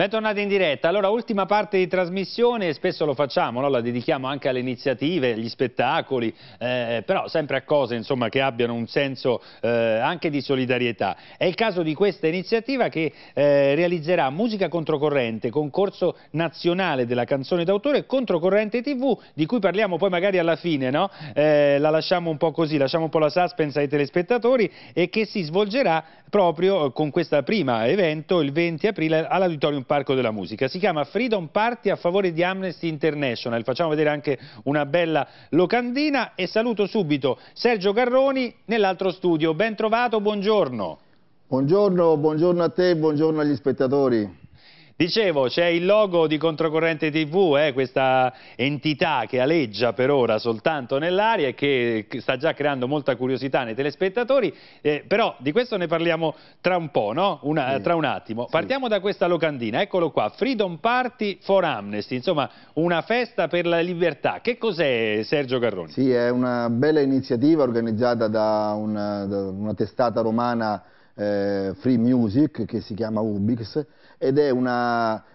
Bentornati in diretta, allora ultima parte di trasmissione spesso lo facciamo, no? la dedichiamo anche alle iniziative, agli spettacoli, eh, però sempre a cose insomma, che abbiano un senso eh, anche di solidarietà. È il caso di questa iniziativa che eh, realizzerà Musica Controcorrente, concorso nazionale della canzone d'autore Controcorrente TV, di cui parliamo poi magari alla fine, no? Eh, la lasciamo un po' così, lasciamo un po' la suspense ai telespettatori e che si svolgerà proprio eh, con questo primo evento il 20 aprile all'Auditorium Parco della Musica. Si chiama Freedom Party a favore di Amnesty International. Facciamo vedere anche una bella locandina e saluto subito Sergio Garroni nell'altro studio. Ben trovato, buongiorno. Buongiorno, buongiorno a te, buongiorno agli spettatori. Dicevo, c'è il logo di Controcorrente TV, eh, questa entità che aleggia per ora soltanto nell'aria e che sta già creando molta curiosità nei telespettatori, eh, però di questo ne parliamo tra un po', no? Una, sì. tra un attimo. Sì. Partiamo da questa locandina, eccolo qua, Freedom Party for Amnesty, insomma una festa per la libertà. Che cos'è Sergio Garroni? Sì, è una bella iniziativa organizzata da una, da una testata romana eh, Free Music che si chiama Ubix, ed è un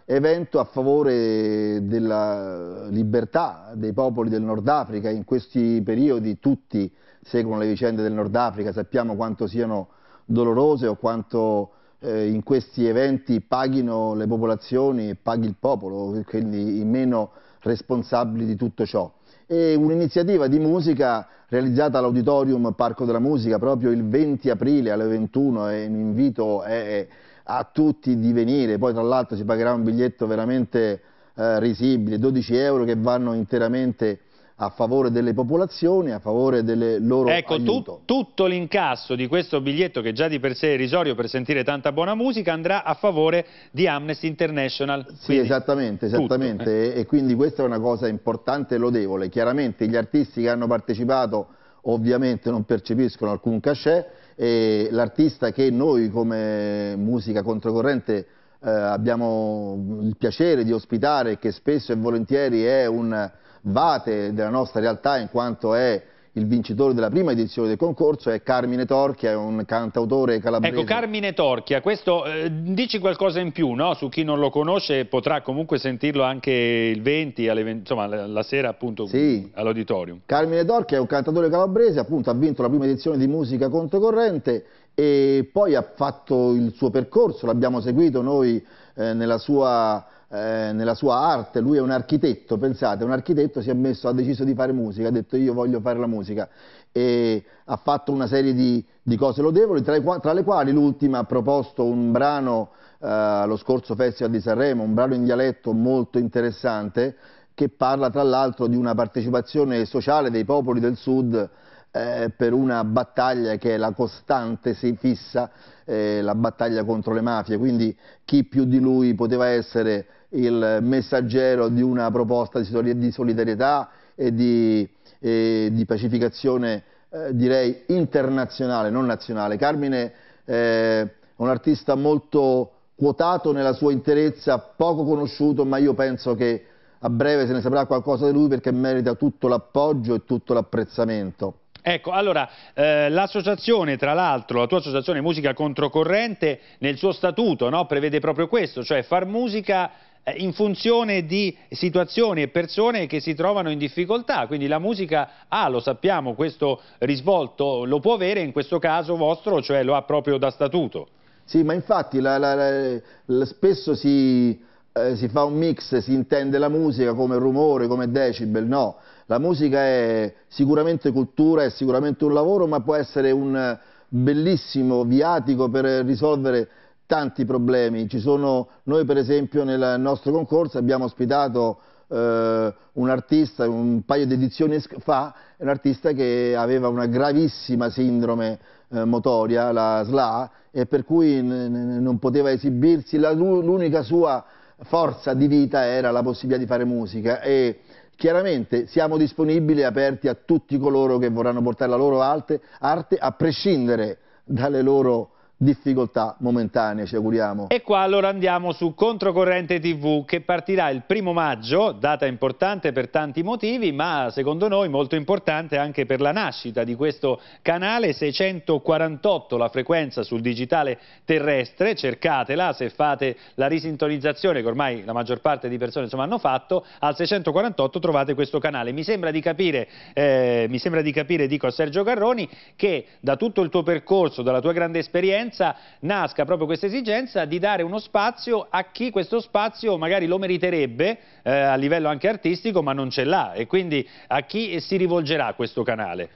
evento a favore della libertà dei popoli del Nord Africa. In questi periodi tutti seguono le vicende del Nord Africa, sappiamo quanto siano dolorose o quanto eh, in questi eventi paghino le popolazioni e paghi il popolo, quindi i meno responsabili di tutto ciò. E un'iniziativa di musica realizzata all'Auditorium Parco della Musica proprio il 20 aprile alle 21 e un invito è, è a tutti di venire, poi tra l'altro si pagherà un biglietto veramente eh, risibile, 12 euro che vanno interamente a favore delle popolazioni, a favore delle loro ecco, tu, tutto l'incasso di questo biglietto, che già di per sé è irrisorio per sentire tanta buona musica, andrà a favore di Amnesty International. Sì, esattamente, esattamente. Tutto, eh. e, e quindi questa è una cosa importante e lodevole. Chiaramente gli artisti che hanno partecipato ovviamente non percepiscono alcun cachet, e l'artista che noi come musica controcorrente eh, abbiamo il piacere di ospitare che spesso e volentieri è un vate della nostra realtà in quanto è il vincitore della prima edizione del concorso è Carmine Torchia, è un cantautore calabrese. Ecco, Carmine Torchia, questo, eh, dici qualcosa in più, no? Su chi non lo conosce potrà comunque sentirlo anche il 20, 20 insomma la, sera appunto sì. all'auditorium. Carmine Torchia è un cantautore calabrese, appunto ha vinto la prima edizione di musica controcorrente e poi ha fatto il suo percorso, l'abbiamo seguito noi eh, nella sua eh, nella sua arte, lui è un architetto, pensate, un architetto si è messo, ha deciso di fare musica, ha detto io voglio fare la musica e ha fatto una serie di, di cose lodevoli, tra, tra le quali l'ultima ha proposto un brano eh, lo scorso Festival di Sanremo, un brano in dialetto molto interessante che parla tra l'altro di una partecipazione sociale dei popoli del Sud eh, per una battaglia che è la costante, si fissa, eh, la battaglia contro le mafie, quindi chi più di lui poteva essere il messaggero di una proposta di solidarietà e di, e di pacificazione eh, direi internazionale, non nazionale. Carmine eh, è un artista molto quotato nella sua interezza, poco conosciuto, ma io penso che a breve se ne saprà qualcosa di lui perché merita tutto l'appoggio e tutto l'apprezzamento. Ecco, allora, eh, l'associazione, tra l'altro, la tua associazione Musica Controcorrente, nel suo statuto no, prevede proprio questo, cioè far musica eh, in funzione di situazioni e persone che si trovano in difficoltà, quindi la musica ha, ah, lo sappiamo, questo risvolto, lo può avere in questo caso vostro, cioè lo ha proprio da statuto. Sì, ma infatti la, la, la, spesso si, eh, si, fa un mix, si intende la musica come rumore, come decibel, no. La musica è sicuramente cultura, è sicuramente un lavoro, ma può essere un bellissimo viatico per risolvere tanti problemi. Ci Sono, noi per esempio nel nostro concorso abbiamo ospitato eh, un artista, un paio di edizioni fa, un artista che aveva una gravissima sindrome eh, motoria, la SLA, e per cui non poteva esibirsi, l'unica sua forza di vita era la possibilità di fare musica e chiaramente siamo disponibili e aperti a tutti coloro che vorranno portare la loro arte, arte a prescindere dalle loro difficoltà momentanee, ci auguriamo. E qua allora andiamo su Controcorrente TV che partirà il primo maggio, data importante per tanti motivi, ma secondo noi molto importante anche per la nascita di questo canale 648, la frequenza sul digitale terrestre, cercatela se fate la risintonizzazione che ormai la maggior parte di persone insomma, hanno fatto, al 648 trovate questo canale. Mi sembra di capire, eh, mi sembra di capire dico a Sergio Garroni, che da tutto il tuo percorso, dalla tua grande esperienza, esperienza nasca proprio questa esigenza di dare uno spazio a chi questo spazio magari lo meriterebbe eh, a livello anche artistico ma non ce l'ha e quindi a chi si rivolgerà questo canale?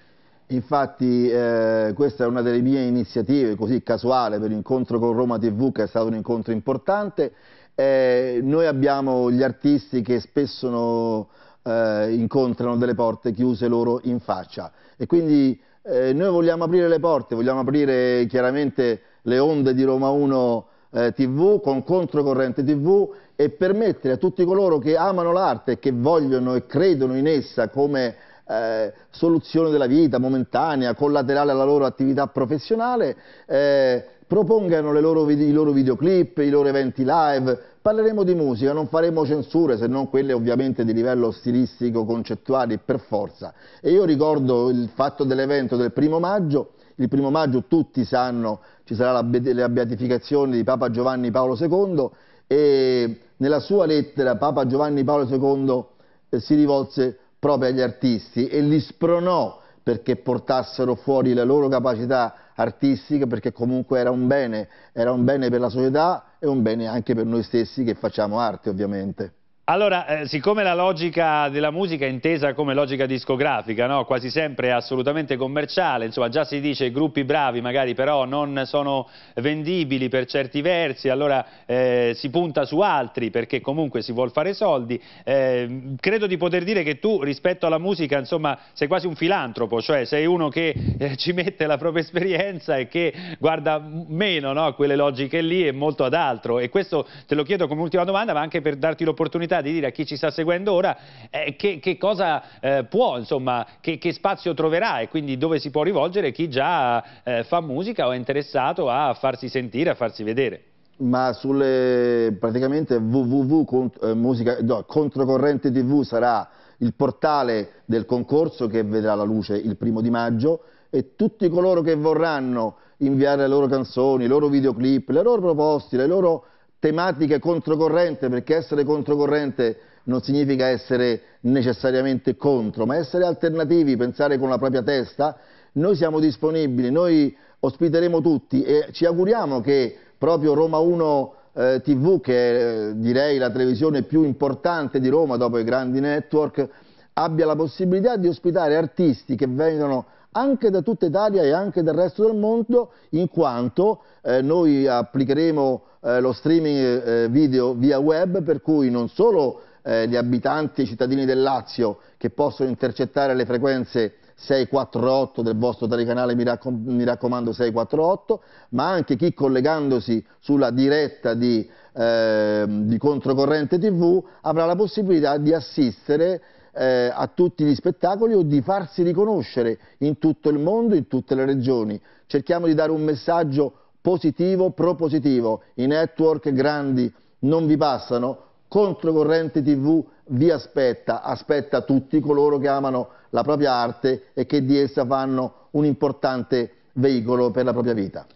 Infatti eh, questa è una delle mie iniziative così casuale per l'incontro con Roma TV che è stato un incontro importante. Eh, noi abbiamo gli artisti che spesso no, eh, incontrano delle porte chiuse loro in faccia e quindi eh, noi vogliamo aprire le porte, vogliamo aprire chiaramente le onde di Roma 1 eh, TV con Controcorrente TV e permettere a tutti coloro che amano l'arte e che vogliono e credono in essa come eh, soluzione della vita momentanea, collaterale alla loro attività professionale, eh, propongano loro, i loro videoclip, i loro eventi live, parleremo di musica, non faremo censure se non quelle ovviamente di livello stilistico, concettuali, per forza. E io ricordo il fatto dell'evento del primo maggio, il primo maggio tutti sanno ci sarà la, la beatificazione di Papa Giovanni Paolo II e nella sua lettera Papa Giovanni Paolo II eh, si rivolse proprio agli artisti e li spronò perché portassero fuori la loro capacità artistica perché comunque era un bene, era un bene per la società e un bene anche per noi stessi che facciamo arte ovviamente. Allora, eh, siccome la logica della musica è intesa come logica discografica, no? quasi sempre è assolutamente commerciale, insomma già si dice gruppi bravi magari però non sono vendibili per certi versi, allora eh, si punta su altri perché comunque si vuol fare soldi, eh, credo di poter dire che tu rispetto alla musica insomma sei quasi un filantropo, cioè sei uno che eh, ci mette la propria esperienza e che guarda meno no? a quelle logiche lì e molto ad altro e questo te lo chiedo come ultima domanda ma anche per darti l'opportunità di dire a chi ci sta seguendo ora eh, che, che, cosa eh, può, insomma, che, che, spazio troverà e quindi dove si può rivolgere chi già eh, fa musica o è interessato a farsi sentire, a farsi vedere ma sulle praticamente www cont, eh, musica, no, controcorrente tv sarà il portale del concorso che vedrà la luce il primo di maggio e tutti coloro che vorranno inviare le loro canzoni, i loro videoclip, le loro proposte, le loro tematiche controcorrente, perché essere controcorrente non significa essere necessariamente contro, ma essere alternativi, pensare con la propria testa, noi siamo disponibili, noi ospiteremo tutti e ci auguriamo che proprio Roma 1 eh, TV, che è eh, direi la televisione più importante di Roma dopo i grandi network, abbia la possibilità di ospitare artisti che vengono anche da tutta Italia e anche dal resto del mondo, in quanto eh, noi applicheremo eh, lo streaming eh, video via web, per cui non solo eh, gli abitanti e i cittadini del Lazio che possono intercettare le frequenze 648 del vostro telecanale, mi, raccom mi raccomando 648, ma anche chi collegandosi sulla diretta di, ehm, di Controcorrente TV avrà la possibilità di assistere eh, a tutti gli spettacoli o di farsi riconoscere in tutto il mondo, in tutte le regioni. Cerchiamo di dare un messaggio positivo, propositivo. I network grandi non vi passano, Controcorrente TV vi aspetta, aspetta tutti coloro che amano la propria arte e che di essa fanno un importante veicolo per la propria vita.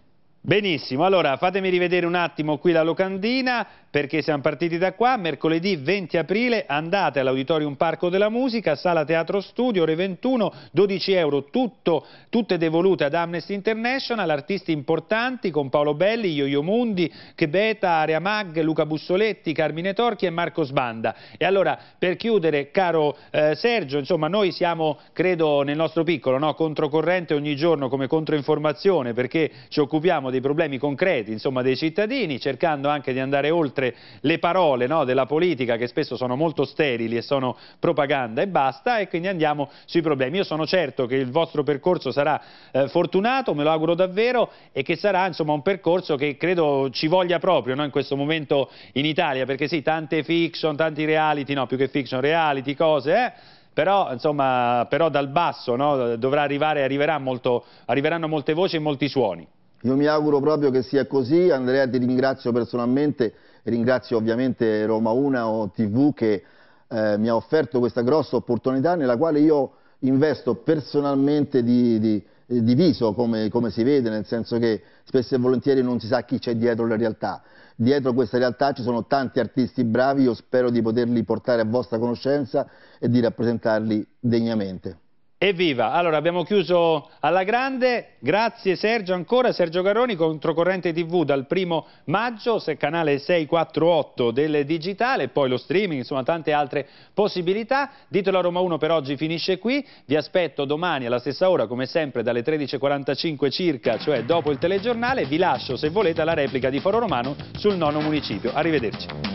Benissimo, allora fatemi rivedere un attimo qui la locandina perché siamo partiti da qua, mercoledì 20 aprile andate all'Auditorium Parco della Musica, Sala Teatro Studio, ore 21, 12 euro, tutto, tutte devolute ad Amnesty International, artisti importanti con Paolo Belli, Yo-Yo Mundi, Chebeta, Area Mag, Luca Bussoletti, Carmine Torchi e Marco Sbanda. E allora per chiudere, caro eh, Sergio, insomma noi siamo, credo nel nostro piccolo, no? controcorrente ogni giorno come controinformazione perché ci occupiamo dei problemi concreti insomma, dei cittadini, cercando anche di andare oltre le parole no, della politica che spesso sono molto sterili e sono propaganda e basta e quindi andiamo sui problemi. Io sono certo che il vostro percorso sarà eh, fortunato, me lo auguro davvero e che sarà insomma, un percorso che credo ci voglia proprio no, in questo momento in Italia, perché sì, tante fiction, tanti reality, no, più che fiction, reality, cose, eh? però, insomma, però dal basso no, dovrà arrivare, molto, arriveranno molte voci e molti suoni. Io mi auguro proprio che sia così, Andrea ti ringrazio personalmente, ringrazio ovviamente Roma 1 TV che eh, mi ha offerto questa grossa opportunità nella quale io investo personalmente di, di eh, diviso come, come, si vede, nel senso che spesso e volentieri non si sa chi c'è dietro la realtà. Dietro questa realtà ci sono tanti artisti bravi, io spero di poterli portare a vostra conoscenza e di rappresentarli degnamente. Evviva! Allora abbiamo chiuso alla grande, grazie Sergio ancora, Sergio Garoni, Controcorrente TV dal primo maggio, se canale 648 del digitale, poi lo streaming, insomma tante altre possibilità. Ditelo a Roma 1 per oggi finisce qui, vi aspetto domani alla stessa ora come sempre dalle 13.45 circa, cioè dopo il telegiornale, vi lascio se volete la replica di Foro Romano sul nono municipio. Arrivederci.